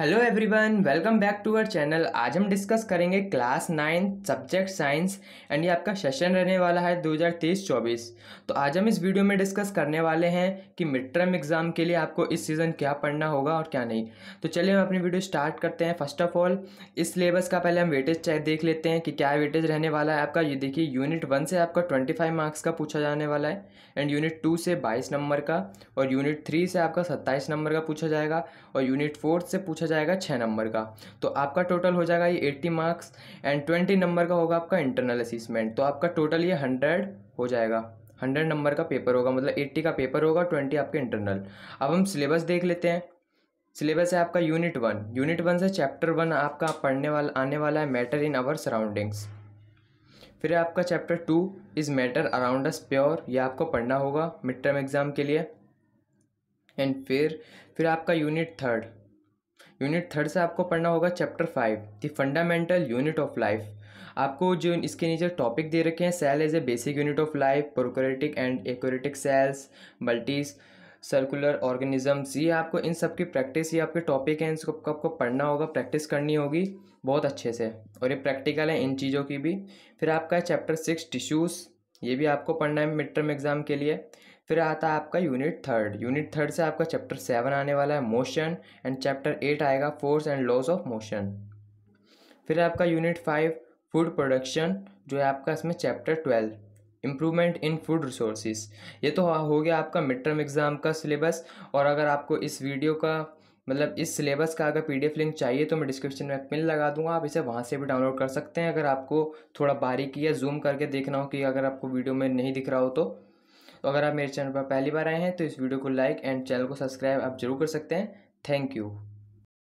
hello everyone welcome back to our channel आज हम discuss करेंगे class ninth subject science and ये आपका सेशन रहने वाला है 2023-24 तो आज हम इस वीडियो में डिस्कस करने वाले हैं कि मिड टर्म एग्ज़ाम के लिए आपको इस सीज़न क्या पढ़ना होगा और क्या नहीं तो चलिए हम अपनी वीडियो स्टार्ट करते हैं फर्स्ट ऑफ ऑल इस सिलेबस का पहले हम वेटेज चेक देख लेते हैं कि क्या वेटेज रहने वाला है आपका ये देखिए यूनिट वन से आपका ट्वेंटी मार्क्स का पूछा जाने वाला है एंड यूनिट टू से बाईस नंबर का और यूनिट थ्री से आपका सत्ताईस नंबर का पूछा जाएगा और यूनिट फोर से पूछा जाएगा छः नंबर का तो आपका टोटल हो जाएगा ये eighty marks and twenty number का होगा आपका इंटरनल असिसमेंट तो आपका टोटल ये हंड्रेड हो जाएगा हंड्रेड नंबर का पेपर होगा मतलब एट्टी का पेपर होगा ट्वेंटी आपके इंटरनल अब हम सिलेबस देख लेते हैं सिलेबस है आपका यूनिट वन यूनिट वन से चैप्टर वन आपका पढ़ने वाला आने वाला है मैटर इन आवर सराउंडिंग्स फिर आपका chapter two is matter around us pure यह आपको पढ़ना होगा मिड टर्म एग्ज़ाम के लिए एंड फिर फिर आपका यूनिट थर्ड यूनिट थर्ड से आपको पढ़ना होगा chapter five the fundamental unit of life आपको जो इसके नीचे टॉपिक दे रखे हैं cell as a basic unit of life prokaryotic and eukaryotic cells multicellular organisms ये आपको इन सब की प्रैक्टिस ये आपके टॉपिक हैं इसको आपको पढ़ना होगा प्रैक्टिस करनी होगी बहुत अच्छे से और ये प्रैक्टिकल है इन चीज़ों की भी फिर आपका है चैप्टर सिक्स टिश्यूज़ ये भी आपको पढ़ना है मिड टर्म एग्ज़ाम के लिए फिर आता है आपका यूनिट थर्ड यूनिट थर्ड से आपका चैप्टर सेवन आने वाला है मोशन एंड चैप्टर एट आएगा force and laws of motion फिर आपका यूनिट फाइव फूड प्रोडक्शन जो है आपका इसमें chapter twelve improvement in food resources ये तो हो गया आपका मिड टर्म एग्ज़ाम का सिलेबस और अगर आपको इस वीडियो का मतलब इस सिलेबस का अगर पीडीएफ लिंक चाहिए तो मैं डिस्क्रिप्शन में पिन लगा दूंगा आप इसे वहाँ से भी डाउनलोड कर सकते हैं अगर आपको थोड़ा बारीकी या जूम करके देखना हो कि अगर आपको वीडियो में नहीं दिख रहा हो तो तो अगर आप मेरे चैनल पर पहली बार आए हैं तो इस वीडियो को लाइक एंड चैनल को सब्सक्राइब आप जरूर कर सकते हैं थैंक यू